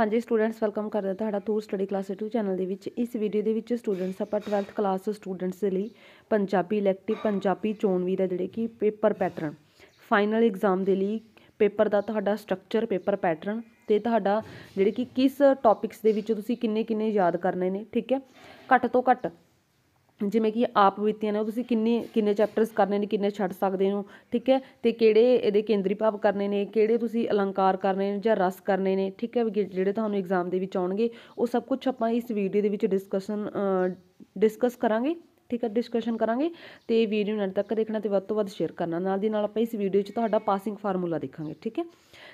ਹਾਂਜੀ students welcome ਕਰਦਾ ਤੁਹਾਡਾ ਟੂਰ ਸਟੱਡੀ ਕਲਾਸ 2 ਚੈਨਲ ਦੇ ਵਿੱਚ ਇਸ ਵੀਡੀਓ ਦੇ ਵਿੱਚ ਸਟੂਡੈਂਟਸ ਆਪਾਂ 12th ਕਲਾਸ ਸਟੂਡੈਂਟਸ ਦੇ ਲਈ ਪੰਜਾਬੀ ਇਲੈਕਟਿਵ ਪੰਜਾਬੀ ਚੋਣਵੀ ਦਾ ਜਿਹੜੇ ਕਿ ਪੇਪਰ ਪੈਟਰਨ ਫਾਈਨਲ ਐਗਜ਼ਾਮ ਦੇ ਲਈ ਪੇਪਰ ਦਾ ਤੁਹਾਡਾ ਸਟਰਕਚਰ ਪੇਪਰ ਪੈਟਰਨ ਤੇ ਤੁਹਾਡਾ ਜਿਹੜੇ ਕਿ ਕਿਸ ਟੌਪਿਕਸ ਦੇ ਵਿੱਚ ਤੁਸੀਂ ਕਿੰਨੇ ਕਿੰਨੇ ਯਾਦ ਕਰਨੇ ਨੇ ਠੀਕ ਹੈ ਘੱਟ ਤੋਂ ਘੱਟ ਜਿਵੇਂ ਕਿ ਆਪ ਬੀਤੀਆਂ ਨੇ ਉਹ ਤੁਸੀਂ ਕਿੰਨੇ ਕਿੰਨੇ ਚੈਪਟਰਸ ਕਰਨੇ ਨੇ ਕਿੰਨੇ ਛੱਡ ਸਕਦੇ ਹੋ ਠੀਕ ਹੈ ਤੇ ਕਿਹੜੇ ਇਹਦੇ ਕੇਂਦਰੀ ਭਾਵ ਕਰਨੇ ਨੇ ਕਿਹੜੇ ਤੁਸੀਂ ਅਲੰਕਾਰ ਕਰਨੇ ਨੇ ਜਾਂ ਰਸ ਕਰਨੇ ਨੇ ਠੀਕ ਹੈ ਜਿਹੜੇ ਤੁਹਾਨੂੰ ਐਗਜ਼ਾਮ ਦੇ ਵਿੱਚ ਆਉਣਗੇ ਉਹ ਸਭ ਕੁਝ ਆਪਾਂ ਇਸ ਵੀਡੀਓ ਦੇ ਵਿੱਚ ਡਿਸਕਸ਼ਨ ਡਿਸਕਸ ਕਰਾਂਗੇ ਠੀਕ ਹੈ ਡਿਸਕਸ਼ਨ ਕਰਾਂਗੇ ਤੇ ਵੀਡੀਓ ਨੂੰ ਅੰਤ ਤੱਕ ਦੇਖਣਾ ਤੇ ਵੱਧ ਤੋਂ ਵੱਧ ਸ਼ੇਅਰ ਕਰਨਾ ਨਾਲ ਦੀ ਨਾਲ ਆਪਾਂ ਇਸ ਵੀਡੀਓ 'ਚ ਤੁਹਾਡਾ ਪਾਸਿੰਗ ਫਾਰਮੂਲਾ ਦੇਖਾਂਗੇ ਠੀਕ ਹੈ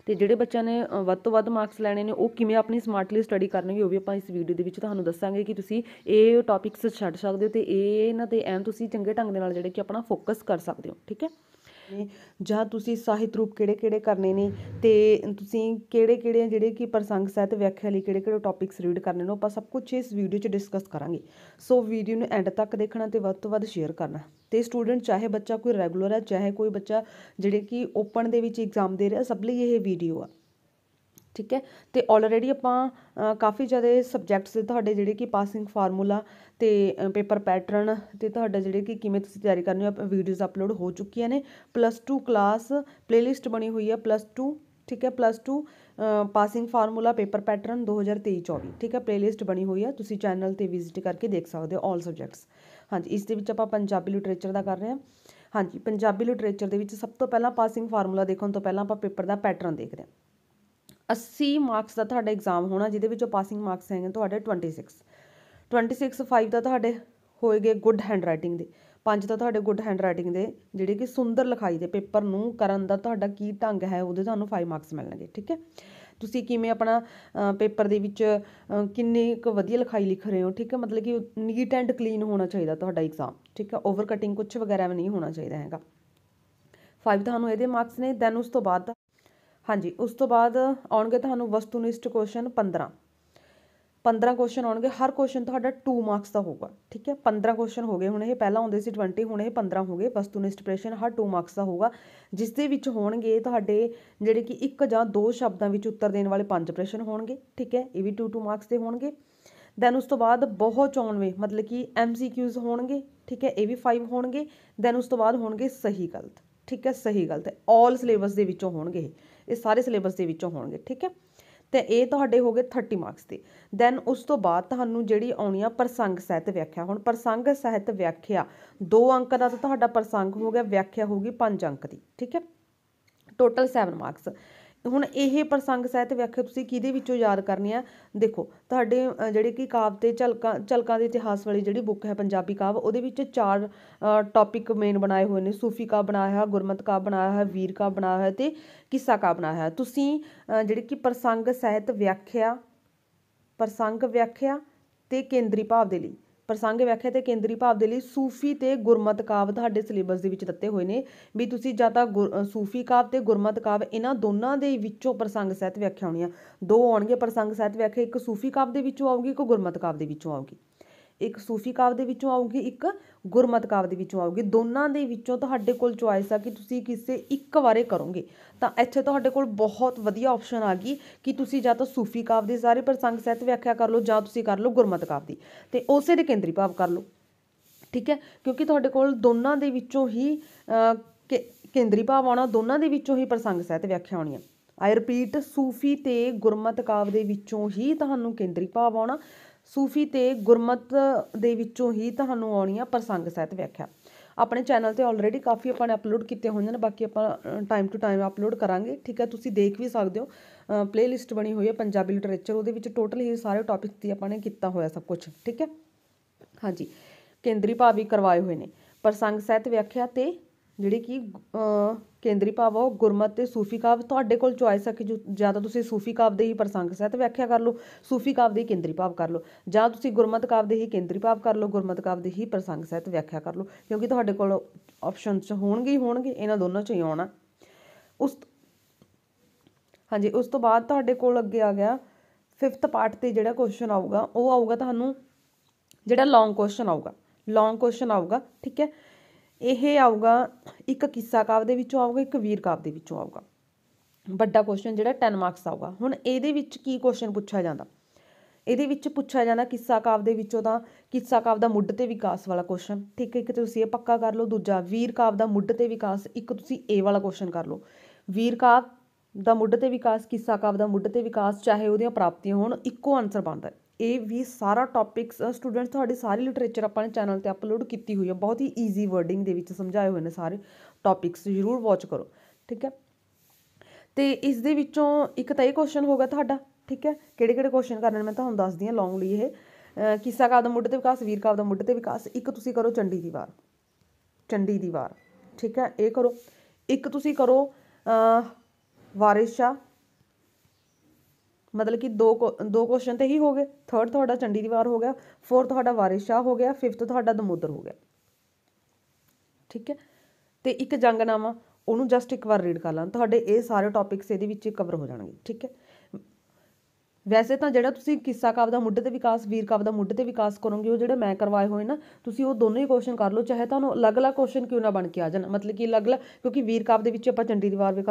ਤੇ ਜਿਹੜੇ ਬੱਚਿਆਂ ਨੇ ਵੱਧ ਤੋਂ ਵੱਧ ਮਾਰਕਸ ਲੈਣੇ ਨੇ ਉਹ ਕਿਵੇਂ ਆਪਣੀ ਸਮਾਰਟਲੀ ਸਟੱਡੀ ਕਰਨਗੇ ਉਹ ਵੀ ਆਪਾਂ ਇਸ ਵੀਡੀਓ ਦੇ ਵਿੱਚ ਤੁਹਾਨੂੰ ਦੱਸਾਂਗੇ ਕਿ ਤੁਸੀਂ ਇਹ ਟੌਪਿਕਸ ਛੱਡ ਸਕਦੇ ਹੋ ਤੇ ਇਹ ਇਹਨਾਂ ਤੇ ਐਮ ਤੁਸੀਂ ਚੰਗੇ ਢੰਗ ਦੇ ਨਾਲ ਜਿਹੜੇ ਕਿ ਆਪਣਾ ਫੋਕਸ ਕਰ ਸਕਦੇ ਹੋ ਠੀਕ ਹੈ ਨੇ ਜਾਂ ਤੁਸੀਂ ਸਾਹਿਤ ਰੂਪ ਕਿਹੜੇ ਕਿਹੜੇ ਕਰਨੇ ਨੇ ਤੇ ਤੁਸੀਂ ਕਿਹੜੇ ਕਿਹੜੇ ਜਿਹੜੇ ਕਿ ਪ੍ਰਸੰਗ ਸਹਿਤ ਵਿਆਖਿਆ ਲਈ ਕਿਹੜੇ ਕਿਹੜੇ ਟੌਪਿਕਸ ਰੀਡ ਕਰਨੇ ਨੇ ਆਪਾਂ ਸਭ ਕੁਝ ਇਸ ਵੀਡੀਓ 'ਚ ਡਿਸਕਸ ਕਰਾਂਗੇ ਸੋ ਵੀਡੀਓ ਨੂੰ ਐਂਡ ਤੱਕ ਦੇਖਣਾ ਤੇ ਵੱਧ ਤੋਂ ਵੱਧ ਸ਼ੇਅਰ ਕਰਨਾ ਤੇ ਸਟੂਡੈਂਟ ਚਾਹੇ ਬੱਚਾ ਕੋਈ ਰੈਗੂਲਰ ਹੈ ਚਾਹੇ ਕੋਈ ਬੱਚਾ ਜਿਹੜੇ ਕਿ ਓਪਨ ਦੇ ਵਿੱਚ ਐਗਜ਼ਾਮ ਦੇ ਰਿਹਾ ਸਭ ਲਈ ਇਹ ਵੀਡੀਓ ਆ ਠੀਕ ਹੈ ਤੇ ਆਲਰੇਡੀ ਆਪਾਂ ਕਾਫੀ ਜ਼ਿਆਦਾ ਸਬਜੈਕਟਸ ਦੇ ਤੁਹਾਡੇ ਜਿਹੜੇ ਕਿ ਪਾਸਿੰਗ ਫਾਰਮੂਲਾ ਤੇ ਪੇਪਰ ਪੈਟਰਨ ਤੇ ਤੁਹਾਡਾ ਜਿਹੜੇ ਕਿ ਕਿਵੇਂ ਤੁਸੀਂ ਤਿਆਰੀ ਕਰਨੀ ਹੈ ਵੀਡੀਓਜ਼ ਅਪਲੋਡ ਹੋ ਚੁੱਕੀਆਂ ਨੇ ਪਲੱਸ 2 ਕਲਾਸ ਪਲੇਲਿਸਟ ਬਣੀ ਹੋਈ ਹੈ ਪਲੱਸ 2 ਠੀਕ ਹੈ plus 2 passing formula paper pattern 2023-24 ਠੀਕ ਹੈ ਪਲੇਲਿਸਟ ਬਣੀ ਹੋਈ ਹੈ ਤੁਸੀਂ ਚੈਨਲ ਤੇ ਵਿਜ਼ਿਟ ਕਰਕੇ ਦੇਖ ਸਕਦੇ ਹੋ 올 ਸਬਜੈਕਟਸ ਹਾਂਜੀ ਇਸ ਦੇ ਵਿੱਚ ਆਪਾਂ ਪੰਜਾਬੀ ਲਿਟਰੇਚਰ ਦਾ ਕਰ ਰਹੇ ਹਾਂ ਹਾਂਜੀ ਪੰਜਾਬੀ ਲਿਟਰੇਚਰ ਦੇ ਵਿੱਚ ਸਭ ਤੋਂ ਪਹਿਲਾਂ ਪਾਸਿੰਗ ਫਾਰਮੂਲਾ ਦੇਖਣ ਤੋਂ ਪਹਿਲਾਂ ਆਪਾਂ ਪੇਪਰ ਦਾ ਪੈਟਰਨ ਦੇਖ ਰਹੇ ਹਾਂ 80 ਮਾਰਕਸ ਦਾ ਤੁਹਾਡਾ ਐਗਜ਼ਾਮ ਹੋਣਾ ਜਿਹਦੇ ਵਿੱਚੋਂ ਪਾਸਿੰਗ ਮਾਰਕਸ ਹੈਗੇ ਤੁਹਾਡੇ 26 26 5 ਦਾ ਤੁਹਾਡੇ ਹੋਏਗੇ ਗੁੱਡ ਹੈਂਡ ਰਾਈਟਿੰਗ ਦੇ ਪੰਜ ਤਾਂ ਤੁਹਾਡੇ ਗੁੱਡ ਹੈਂਡ ਰਾਈਟਿੰਗ ਦੇ ਜਿਹੜੇ ਕਿ ਸੁੰਦਰ ਲਿਖਾਈ ਦੇ ਪੇਪਰ ਨੂੰ ਕਰਨ ਦਾ ਤੁਹਾਡਾ ਕੀ ਢੰਗ ਹੈ ਉਹਦੇ ਤੁਹਾਨੂੰ 5 ਮਾਰਕਸ ਮਿਲਣਗੇ ਠੀਕ ਹੈ ਤੁਸੀਂ ਕਿਵੇਂ ਆਪਣਾ ਪੇਪਰ ਦੇ ਵਿੱਚ ਕਿੰਨੀ ਇੱਕ ਵਧੀਆ ਲਿਖਾਈ ਲਿਖ ਰਹੇ ਹੋ ਠੀਕ ਹੈ ਮਤਲਬ ਕਿ ਨੀਟ ਐਂਡ ਕਲੀਨ ਹੋਣਾ ਚਾਹੀਦਾ ਤੁਹਾਡਾ ਐਗਜ਼ਾਮ ਠੀਕ ਹੈ ਓਵਰ ਕਟਿੰਗ ਕੁਝ ਵਗੈਰਾ ਵੀ ਨਹੀਂ ਹੋਣਾ ਚਾਹੀਦਾ ਹੈਗਾ 5 ਤੁਹਾਨੂੰ ਇਹਦੇ ਮਾਰਕਸ ਨੇ ਦੈਨ ਉਸ ਤੋਂ ਬਾਅਦ ਹਾਂਜੀ ਉਸ ਤੋਂ ਬਾਅਦ ਆਉਣਗੇ ਤੁਹਾਨੂੰ ਵਸਤੂਨਿਸ਼ਟ ਕੁਐਸਚਨ 15 15 ਕੁਐਸਚਨ ਆਉਣਗੇ ਹਰ ਕੁਐਸਚਨ ਤੁਹਾਡਾ 2 ਮਾਰਕਸ ਦਾ ਹੋਊਗਾ ਠੀਕ ਹੈ 15 ਕੁਐਸਚਨ ਹੋ ਗਏ ਹੁਣ ਇਹ ਪਹਿਲਾਂ ਹੁੰਦੇ ਸੀ 20 ਹੁਣ ਇਹ 15 ਹੋ ਗਏ ਵਸਤੂਨਿਸ਼ਟ ਪ੍ਰਸ਼ਨ ਹਰ 2 ਮਾਰਕਸ ਦਾ ਹੋਊਗਾ ਜਿਸ ਦੇ ਵਿੱਚ ਹੋਣਗੇ ਤੁਹਾਡੇ ਜਿਹੜੇ ਕਿ ਇੱਕ ਜਾਂ ਦੋ ਸ਼ਬਦਾਂ ਵਿੱਚ ਉੱਤਰ ਦੇਣ ਵਾਲੇ ਪੰਜ ਪ੍ਰਸ਼ਨ ਹੋਣਗੇ ਠੀਕ ਹੈ ਇਹ ਵੀ 2 2 ਮਾਰਕਸ ਦੇ ਹੋਣਗੇ ਦੈਨ ਉਸ ਤੋਂ ਬਾਅਦ ਬਹੁਤ ਚੌਣਵੇਂ ਮਤਲਬ ਕਿ ਐਮਸੀਕਿਊਜ਼ ਹੋਣਗੇ ਠੀਕ ਹੈ ਇਹ ਵੀ 5 ਹੋਣਗੇ ਦੈਨ ਉਸ ਤੋਂ ਬਾਅਦ ਹੋਣਗੇ ਸਹੀ ਗਲਤ ਠੀਕ ਹੈ ਸਹੀ ਗਲਤ ਆਲ ਸਿਲੇਬਸ ਦੇ ਵਿੱਚੋਂ ਹੋਣਗੇ ਇਹ ਇਹ ਸਾਰੇ ਸਿਲੇਬਸ ਦੇ ਵਿੱਚੋਂ ਹੋਣਗੇ ਠੀਕ ਹੈ ਤੇ ਇਹ ਤੁਹਾਡੇ ਹੋਗੇ 30 ਮਾਰਕਸ ਦੇ ਦੈਨ ਉਸ ਤੋਂ ਬਾਅਦ ਤੁਹਾਨੂੰ ਜਿਹੜੀ ਆਉਣੀ ਆ ਪ੍ਰਸੰਗ ਸਹਿਤ ਵਿਆਖਿਆ ਹੁਣ ਪ੍ਰਸੰਗ ਸਹਿਤ ਵਿਆਖਿਆ ਦੋ ਅੰਕ ਦਾ ਤਾਂ ਤੁਹਾਡਾ ਪ੍ਰਸੰਗ ਹੋ ਗਿਆ ਵਿਆਖਿਆ ਹੋਗੀ 5 ਅੰਕ ਦੀ ਠੀਕ ਹੈ ਟੋਟਲ 7 ਮਾਰਕਸ ਹੁਣ ਇਹ ਪ੍ਰਸੰਗ ਸਹਿਤ ਵਿਆਖਿਆ ਤੁਸੀਂ ਕਿਹਦੇ ਵਿੱਚੋਂ ਯਾਦ ਕਰਨੀ ਆ ਦੇਖੋ ਤੁਹਾਡੇ ਜਿਹੜੇ ਕਿ ਕਾਵ ਤੇ ਝਲਕਾਂ ਝਲਕਾਂ ਦੇ ਇਤਿਹਾਸ ਵਾਲੀ ਜਿਹੜੀ ਬੁੱਕ ਹੈ ਪੰਜਾਬੀ ਕਾਵ ਉਹਦੇ ਵਿੱਚ ਚਾਰ ਟੌਪਿਕ ਮੇਨ ਬਣਾਏ ਹੋਏ ਨੇ ਸੂਫੀ ਕਾਵ ਬਣਾਇਆ ਹੈ ਗੁਰਮਤ ਕਾਵ ਬਣਾਇਆ ਹੈ ਵੀਰ ਕਾਵ ਬਣਾਇਆ ਹੈ ਤੇ ਕਿੱਸਾ ਕਾਵ ਬਣਾਇਆ ਹੈ ਤੁਸੀਂ ਜਿਹੜੇ ਕਿ ਪ੍ਰਸੰਗ ਸਹਿਤ ਵਿਆਖਿਆ ਪ੍ਰਸੰਗ ਵਿਆਖਿਆ ਤੇ ਕੇਂਦਰੀ ਭਾਵ ਦੇ ਲਈ ਪ੍ਰਸੰਗ ਵਿਆਖਿਆ ਤੇ ਕੇਂਦਰੀ ਭਾਵ ਦੇ ਲਈ ਸੂਫੀ ਤੇ ਗੁਰਮਤ ਕਾਵ ਤੁਹਾਡੇ ਸਿਲੇਬਸ ਦੇ ਵਿੱਚ ਦਿੱਤੇ ਹੋਏ ਨੇ ਵੀ ਤੁਸੀਂ ਜਾਂ ਤਾਂ ਸੂਫੀ ਕਾਵ ਤੇ ਗੁਰਮਤ ਕਾਵ ਇਹਨਾਂ ਦੋਨਾਂ ਦੇ ਵਿੱਚੋਂ ਪ੍ਰਸੰਗ ਸਹਿਤ ਵਿਆਖਿਆ ਹੋਣੀ ਆ ਦੋ ਆਉਣਗੇ ਪ੍ਰਸੰਗ ਸਹਿਤ ਵਿਆਖਿਆ ਇੱਕ ਸੂਫੀ ਕਾਵ ਦੇ ਵਿੱਚੋਂ ਆਉਗੀ ਇੱਕ ਗੁਰਮਤ ਕਾਵ ਦੇ ਵਿੱਚੋਂ ਆਉਗੀ ਇੱਕ ਸੂਫੀ ਕਾਵ ਦੇ ਵਿੱਚੋਂ ਆਉਗੀ ਇੱਕ ਗੁਰਮਤ ਕਾਵ ਦੇ ਵਿੱਚੋਂ ਆਉਗੀ ਦੋਨਾਂ ਦੇ ਵਿੱਚੋਂ ਤੁਹਾਡੇ ਕੋਲ ਚੁਆਇਸ ਆ ਕਿ ਤੁਸੀਂ ਕਿਸੇ ਇੱਕ ਬਾਰੇ ਕਰੋਗੇ ਤਾਂ ਇੱਥੇ ਤੁਹਾਡੇ ਕੋਲ ਬਹੁਤ ਵਧੀਆ ਆਪਸ਼ਨ ਆ ਗਈ ਕਿ ਤੁਸੀਂ ਜਾਂ ਤਾਂ ਸੂਫੀ ਕਾਵ ਦੇ ਸਾਰੇ ਪ੍ਰਸੰਗ ਸਹਿਤ ਵਿਆਖਿਆ ਕਰ ਲਓ ਜਾਂ ਤੁਸੀਂ ਕਰ ਲਓ ਗੁਰਮਤ ਕਾਵ ਦੀ ਤੇ ਉਸੇ ਦੇ ਕੇਂਦਰੀ ਭਾਵ ਕਰ ਲਓ ਠੀਕ ਹੈ ਕਿਉਂਕਿ ਤੁਹਾਡੇ ਕੋਲ ਦੋਨਾਂ ਦੇ ਵਿੱਚੋਂ ਹੀ ਕੇਂਦਰੀ ਭਾਵ ਆਉਣਾ ਦੋਨਾਂ ਦੇ ਵਿੱਚੋਂ ਹੀ ਪ੍ਰਸੰਗ ਸਹਿਤ ਵਿਆਖਿਆ ਹੋਣੀ ਆ ਆਈ ਰਿਪੀਟ ਸੂਫੀ ਤੇ ਗੁਰਮਤ ਕਾਵ ਦੇ ਵਿੱਚੋਂ ਹੀ ਤੁਹਾਨੂੰ ਕੇਂਦਰੀ ਭਾਵ ਆਉਣਾ ਸੂਫੀ ਤੇ ਗੁਰਮਤ ਦੇ ਵਿੱਚੋਂ ਹੀ ਤੁਹਾਨੂੰ ਆਉਣੀ ਆ ਪ੍ਰਸੰਗ ਸਹਿਤ ਵਿਆਖਿਆ ਆਪਣੇ ਚੈਨਲ ਤੇ ਆਲਰੇਡੀ ਕਾਫੀ ਆਪਾਂ ਨੇ ਅਪਲੋਡ ਕੀਤੇ ਹੋਏ ਨੇ ਬਾਕੀ ਆਪਾਂ ਟਾਈਮ ਟੂ ਟਾਈਮ ਅਪਲੋਡ ਕਰਾਂਗੇ ਠੀਕ ਹੈ ਤੁਸੀਂ ਦੇਖ ਵੀ ਸਕਦੇ ਹੋ ਪਲੇਲਿਸਟ ਬਣੀ ਹੋਈ ਹੈ ਪੰਜਾਬੀ ਲਿਟਰੇਚਰ ਉਹਦੇ ਵਿੱਚ ਟੋਟਲ ਹੀ ਸਾਰੇ ਟੌਪਿਕਸ ਦੀ ਆਪਾਂ ਨੇ ਕੀਤਾ ਹੋਇਆ ਸਭ ਕੁਝ ਠੀਕ ਹੈ ਹਾਂਜੀ ਕੇਂਦਰੀ ਭਾਵੀ ਕਰਵਾਏ ਹੋਏ ਨੇ ਪ੍ਰਸੰਗ ਸਹਿਤ ਵਿਆਖਿਆ ਤੇ ਜਿਹੜੀ ਕਿ ਕੇਂਦਰੀ ਭਾਵ ਉਹ ਗੁਰਮਤ ਤੇ ਸੂਫੀ ਕਾਵ ਤੁਹਾਡੇ ਕੋਲ ਚੁਆਇਸ ਆ ਕਿ ਜਿਆਦਾ ਤੁਸੀਂ ਸੂਫੀ ਕਾਵ ਦੇ ਹੀ ਪ੍ਰਸੰਗ ਸਹਿਤ ਵਿਆਖਿਆ ਕਰ ਲਓ ਸੂਫੀ ਕਾਵ ਦੀ ਕੇਂਦਰੀ ਭਾਵ ਕਰ ਲਓ ਜਾਂ ਤੁਸੀਂ ਗੁਰਮਤ ਕਾਵ ਦੇ ਹੀ ਕੇਂਦਰੀ ਭਾਵ ਕਰ ਲਓ ਗੁਰਮਤ ਕਾਵ ਦੇ ਹੀ ਪ੍ਰਸੰਗ ਸਹਿਤ ਵਿਆਖਿਆ ਕਰ ਲਓ ਕਿਉਂਕਿ ਤੁਹਾਡੇ ਕੋਲ ਆਪਸ਼ਨਸ ਹੋਣਗੇ ਹੀ ਹੋਣਗੇ ਇਹਨਾਂ ਦੋਨਾਂ ਚੋਂ ਹੀ ਆਉਣਾ ਉਸ ਹਾਂਜੀ ਉਸ ਤੋਂ ਬਾਅਦ ਤੁਹਾਡੇ ਕੋਲ ਅੱਗੇ ਆ ਗਿਆ 5th ਪਾਰਟ ਤੇ ਜਿਹੜਾ ਕੁਐਸਚਨ ਆਊਗਾ ਉਹ ਆਊਗਾ ਤੁਹਾਨੂੰ ਜਿਹੜਾ ਲੌਂਗ ਕੁਐਸਚਨ ਆਊਗਾ ਲੌਂਗ ਕੁਐਸਚਨ ਆਊਗਾ ਠੀਕ ਹੈ ਇਹ ਆਊਗਾ ਇੱਕ ਕਿੱਸਾ ਕਾਵ ਦੇ ਵਿੱਚੋਂ ਆਊਗਾ ਇੱਕ ਵੀਰ ਕਾਵ ਦੇ ਵਿੱਚੋਂ ਆਊਗਾ ਵੱਡਾ ਕੁਐਸਚਨ ਜਿਹੜਾ 10 ਮਾਰਕਸ ਆਊਗਾ ਹੁਣ ਇਹਦੇ ਵਿੱਚ ਕੀ ਕੁਐਸਚਨ ਪੁੱਛਿਆ ਜਾਂਦਾ ਇਹਦੇ ਵਿੱਚ ਪੁੱਛਿਆ ਜਾਂਦਾ ਕਿੱਸਾ ਕਾਵ ਦੇ ਵਿੱਚੋਂ ਤਾਂ ਕਿੱਸਾ ਕਾਵ ਦਾ ਮੁੱਢ ਤੇ ਵਿਕਾਸ ਵਾਲਾ ਕੁਐਸਚਨ ਠੀਕ ਹੈ ਇੱਕ ਤੁਸੀਂ ਇਹ ਪੱਕਾ ਕਰ ਲਓ ਦੂਜਾ ਵੀਰ ਕਾਵ ਦਾ ਮੁੱਢ ਤੇ ਵਿਕਾਸ ਇੱਕ ਤੁਸੀਂ ਇਹ ਵਾਲਾ ਕੁਐਸਚਨ ਕਰ ਲਓ ਵੀਰ ਕਾਵ ਦਾ ਮੁੱਢ ਤੇ ਵਿਕਾਸ ਕਿੱਸਾ ਕਾਵ ਦਾ ਮੁੱਢ ਤੇ ਵਿਕਾਸ ਚਾਹੇ ਉਹਦੀਆਂ ਪ੍ਰਾਪਤੀਆਂ ਹੋਣ ਇੱਕੋ ਆਨਸਰ ਬਣਦਾ ਹੈ ਇਹ ਵੀ ਸਾਰਾ ਟੌਪਿਕਸ ਸਟੂਡੈਂਟਸ ਤੁਹਾਡੀ ਸਾਰੀ ਲਿਟਰੇਚਰ ਆਪਾਂ ਨੇ ਚੈਨਲ ਤੇ ਅਪਲੋਡ ਕੀਤੀ ਹੋਈ ਹੈ ਬਹੁਤ ਹੀ ਈਜ਼ੀ ਵਰਡਿੰਗ ਦੇ ਵਿੱਚ ਸਮਝਾਏ ਹੋਏ ਨੇ ਸਾਰੇ ਟੌਪਿਕਸ ਜ਼ਰੂਰ ਵਾਚ ਕਰੋ ਠੀਕ ਹੈ ਤੇ ਇਸ ਦੇ ਵਿੱਚੋਂ ਇੱਕ ਤਾਂ ਇਹ ਕੁਐਸਚਨ ਹੋਗਾ ਤੁਹਾਡਾ ਠੀਕ ਹੈ ਕਿਹੜੇ ਕਿਹੜੇ ਕੁਐਸਚਨ ਕਰਨੇ ਮੈਂ ਤੁਹਾਨੂੰ ਦੱਸਦੀ ਹਾਂ ਲੌਂਗ ਲਈ ਇਹ ਕਿੱਸਾ ਕਾ ਦਾ ਮੁੱਢ ਤੇ ਵਿਕਾਸ ਵੀਰ ਕਾ ਦਾ ਮੁੱਢ ਤੇ ਵਿਕਾਸ ਇੱਕ ਤੁਸੀਂ ਕਰੋ ਚੰਡੀ ਦੀ ਵਾਰ ਚੰਡੀ ਦੀ ਵਾਰ ਠੀਕ ਹੈ ਇਹ ਕਰੋ ਇੱਕ ਤੁਸੀਂ ਕਰੋ ਵਾਰਿਸ ਸ਼ਾ ਮਤਲਬ ਕਿ ਦੋ ਦੋ ਕੁਐਸਚਨ ਤੇ ਹੀ ਹੋ ਗਏ ਥਰਡ ਤੁਹਾਡਾ ਚੰਡੀ ਦੀ ਵਾਰ ਹੋ ਗਿਆ ਫੋਰਥ ਤੁਹਾਡਾ ਵਾਰਿਸ਼ਾ ਹੋ ਗਿਆ ਫਿਫਥ ਤੁਹਾਡਾ ਦਮੋਦਰ ਹੋ ਗਿਆ ਠੀਕ ਹੈ ਤੇ ਇੱਕ ਜੰਗਨਾਮਾ ਉਹਨੂੰ ਜਸਟ ਇੱਕ ਵਾਰ ਰੀਡ ਕਰ ਲਾਂ ਤੁਹਾਡੇ ਇਹ ਸਾਰੇ ਟੌਪਿਕਸ ਇਹਦੇ ਵਿੱਚ ਕਵਰ ਹੋ ਜਾਣਗੇ ਠੀਕ ਹੈ ਵੈਸੇ ਤਾਂ ਜਿਹੜਾ ਤੁਸੀਂ ਕਿੱਸਾ ਕਾਵ ਦਾ ਮੁੱਢ ਤੇ ਵਿਕਾਸ ਵੀਰ ਕਾਵ ਦਾ ਮੁੱਢ ਤੇ ਵਿਕਾਸ ਕਰੋਗੇ ਉਹ ਜਿਹੜੇ ਮੈਂ ਕਰਵਾਏ ਹੋਏ ਨਾ ਤੁਸੀਂ ਉਹ ਦੋਨੋਂ ਹੀ ਕੁਐਸਚਨ ਕਰ ਲਓ ਚਾਹੇ ਤੁਹਾਨੂੰ ਅਲੱਗ-ਅਲੱਗ ਕੁਐਸਚਨ ਕਿਉਂ ਨਾ ਬਣ ਕੇ ਆ ਜਾਣ ਮਤਲਬ ਕਿ ਅਲੱਗ-ਅਲੱਗ ਕਿਉਂਕਿ ਵੀਰ ਕਾਵ ਦੇ ਵਿੱਚ ਆਪਾਂ ਚੰਡੀ ਦੀਵਾਰ ਵੀ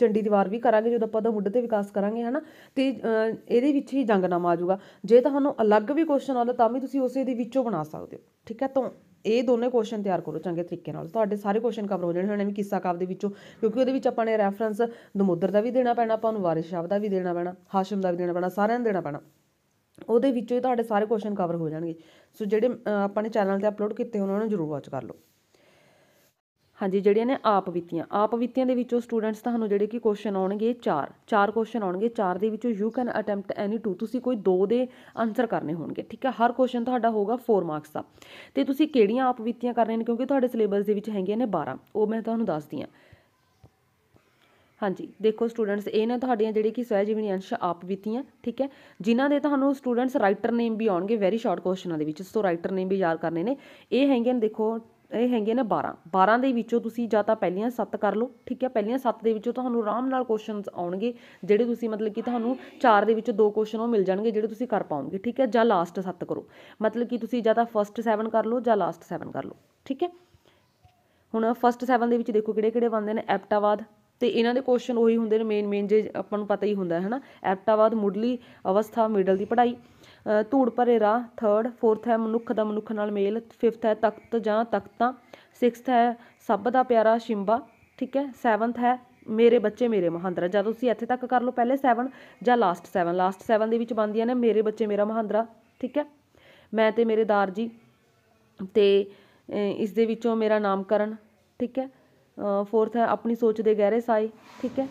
ਚੰਡੀ ਦੀਵਾਰ ਵੀ ਕਰਾਂਗੇ ਜਦੋਂ ਆਪਾਂ ਦਾ ਮੁੱਢ ਤੇ ਵਿਕਾਸ ਕਰਾਂਗੇ ਹਨਾ ਤੇ ਇਹਦੇ ਵਿੱਚ ਹੀ ਜੰਗਨਾਮਾ ਆ ਜਾਊਗਾ ਜੇ ਤੁਹਾਨੂੰ ਅਲੱਗ ਵੀ ਕੁਐਸਚਨ ਆਉਂਦਾ ਤਾਂ ਵੀ ਤੁਸੀਂ ਉਸੇ ਦੇ ਵਿੱਚੋਂ ਬਣਾ ਸਕਦੇ ਹੋ ਠੀਕ ਹੈ ਤਾਂ ਇਹ ਦੋਨੇ ਕੁਐਸਚਨ ਤਿਆਰ ਕਰੋ ਚੰਗੇ ਤਰੀਕੇ ਨਾਲ ਤੁਹਾਡੇ ਸਾਰੇ ਕੁਐਸਚਨ ਕਵਰ ਹੋ ਜਾਣਗੇ ਹਨ ਐਵੇਂ ਕਿੱਸਾ ਕਾਵ ਦੇ ਵਿੱਚੋਂ ਕਿਉਂਕਿ ਉਹਦੇ ਵਿੱਚ ਆਪਾਂ ਨੇ ਰੈਫਰੈਂਸ ਦਮੋਦਰ ਦਾ ਵੀ ਦੇਣਾ ਪੈਣਾ ਆਪਾਂ ਨੂੰ ਵਾਰਿਸ ਸ਼ਾਹ ਦਾ ਵੀ ਦੇਣਾ ਪੈਣਾ ਹਾਸ਼ਮ ਦਾ ਵੀ ਦੇਣਾ ਪੈਣਾ ਸਾਰਿਆਂ ਨੂੰ ਦੇਣਾ ਪੈਣਾ ਉਹਦੇ ਵਿੱਚੋਂ ਹੀ ਤੁਹਾਡੇ ਸਾਰੇ ਕੁਐਸਚਨ ਕਵਰ ਹੋ ਜਾਣਗੇ ਸੋ ਜਿਹੜੇ ਆਪਾਂ ਨੇ ਚੈਨਲ ਤੇ ਅਪਲੋਡ ਕੀਤੇ ਉਹਨਾਂ ਨੂੰ ਜ਼ਰੂਰ ਵਾਚ ਕਰ ਲਓ ਹਾਂਜੀ ਜਿਹੜੀਆਂ ਨੇ ਆਪ ਵਿੱਤੀਆਂ ਆਪ ਵਿੱਤੀਆਂ ਦੇ ਵਿੱਚੋਂ ਸਟੂਡੈਂਟਸ ਤੁਹਾਨੂੰ ਜਿਹੜੇ ਕਿ ਕੁਐਸਚਨ ਆਉਣਗੇ ਚਾਰ ਚਾਰ ਕੁਐਸਚਨ ਆਉਣਗੇ ਚਾਰ ਦੇ ਵਿੱਚੋਂ you can attempt any two ਤੁਸੀਂ ਕੋਈ ਦੋ ਦੇ ਆਨਸਰ ਕਰਨੇ ਹੋਣਗੇ ਠੀਕ ਹੈ ਹਰ ਕੁਐਸਚਨ ਤੁਹਾਡਾ ਹੋਗਾ 4 ਮਾਰਕਸ ਦਾ ਤੇ ਤੁਸੀਂ ਕਿਹੜੀਆਂ ਆਪ ਵਿੱਤੀਆਂ ਕਰਨੀਆਂ ਨੇ ਕਿਉਂਕਿ ਤੁਹਾਡੇ ਸਿਲੇਬਸ ਦੇ ਵਿੱਚ ਹੈਗੀਆਂ ਨੇ 12 ਉਹ ਮੈਂ ਤੁਹਾਨੂੰ ਦੱਸਦੀ ਹਾਂ ਹਾਂਜੀ ਦੇਖੋ ਸਟੂਡੈਂਟਸ ਇਹ ਨੇ ਤੁਹਾਡੀਆਂ ਜਿਹੜੇ ਕਿ ਸਵੈ ਜੀਵਨੀ ਅੰਸ਼ ਆਪ ਬੀਤੀਆਂ ਠੀਕ ਹੈ ਜਿਨ੍ਹਾਂ ਦੇ ਤੁਹਾਨੂੰ ਸਟੂਡੈਂਟਸ ਰਾਈਟਰ ਨੇਮ ਵੀ ਆਉਣਗੇ ਵੈਰੀ ਸ਼ਾਰਟ ਕੁਐਸਚਨਾਂ ਦੇ ਵਿੱਚ ਸੋ ਰਾਈਟਰ ਨੇਮ ਵੀ ਯਾਦ ਕਰਨੇ ਨੇ ਇਹ ਹੈਗੇ ਨੇ ਦੇਖੋ ਇਹ ਹੈਗੇ ਨੇ 12 12 ਦੇ ਵਿੱਚੋਂ ਤੁਸੀਂ ਜਾਂ ਤਾਂ ਪਹਿਲੀਆਂ 7 ਕਰ ਲਓ ਠੀਕ ਹੈ ਪਹਿਲੀਆਂ 7 ਦੇ ਵਿੱਚੋਂ ਤੁਹਾਨੂੰ ਆਰਾਮ ਨਾਲ ਕੁਐਸਚਨਸ ਆਉਣਗੇ ਜਿਹੜੇ ਤੁਸੀਂ ਮਤਲਬ ਕਿ ਤੁਹਾਨੂੰ 4 ਦੇ ਵਿੱਚੋਂ ਦੋ ਕੁਐਸਚਨ ਉਹ ਮਿਲ ਜਾਣਗੇ ਜਿਹੜੇ ਤੁਸੀਂ ਕਰ ਪਾਉਂਗੇ ਠੀਕ ਹੈ ਜਾਂ ਲਾਸਟ 7 ਕਰੋ ਮਤਲਬ ਕਿ ਤੁਸੀਂ ਜਾਂ ਤਾਂ ਫਰਸਟ 7 ਕਰ ਲਓ ਜਾਂ ਲਾਸਟ 7 ਕਰ ਲਓ ਠੀਕ ਹੈ ਹੁਣ ਫਰਸਟ 7 ਦੇ ਵਿੱਚ ਦੇਖੋ ਕਿਹੜੇ ਕਿਹੜੇ ਬੰਦੇ ਨੇ ਐਪਟਾਵਾਦ ਤੇ ਇਹਨਾਂ ਦੇ ਕੁਐਸਚਨ ਉਹੀ ਹੁੰਦੇ ਨੇ ਮੇਨ ਮੇਨ ਜੇ ਆਪਾਂ ਨੂੰ ਪਤਾ ਹੀ ਹੁੰਦਾ ਹੈ ਹਨਾ ਐਪਟਾਵਾਦ ਮੁੱਢਲੀ ਅਵਸਥਾ ਮਿਡਲ ਦੀ ਪੜ੍ਹਾਈ ਧੂੜ ਭਰੇ ਰਾਹ ਥਰਡ ਫੋਰਥ ਹੈ ਮਨੁੱਖ ਦਾ ਮਨੁੱਖ ਨਾਲ ਮੇਲ ਫਿਫਥ ਹੈ ਤਖਤ ਜਾਂ ਤਖਤਾਂ ਸਿਕਸਥ ਹੈ ਸਭ ਦਾ ਪਿਆਰਾ ਸ਼ਿੰਬਾ ਠੀਕ ਹੈ ਸੈਵਨਥ ਹੈ ਮੇਰੇ ਬੱਚੇ ਮੇਰੇ ਮਹਾਂਦਰਾ ਜਦੋਂ ਤੁਸੀਂ ਇੱਥੇ ਤੱਕ ਕਰ ਲਓ ਪਹਿਲੇ 7 ਜਾਂ ਲਾਸਟ 7 ਲਾਸਟ 7 ਦੇ ਵਿੱਚ ਬੰਦੀਆਂ ਨੇ ਮੇਰੇ ਬੱਚੇ ਮੇਰਾ ਮਹਾਂਦਰਾ ਠੀਕ ਹੈ ਮੈਂ ਤੇ ਮੇਰੇ ਦਾਰ ਜੀ ਤੇ ਇਸ ਦੇ ਵਿੱਚੋਂ ਮੇਰਾ ਨਾਮਕਰਨ ਠੀਕ ਹੈ ਫੋਰਥ ਹੈ ਆਪਣੀ ਸੋਚ ਦੇ ਗਹਿਰੇ ਸਾਈ ਠੀਕ ਹੈ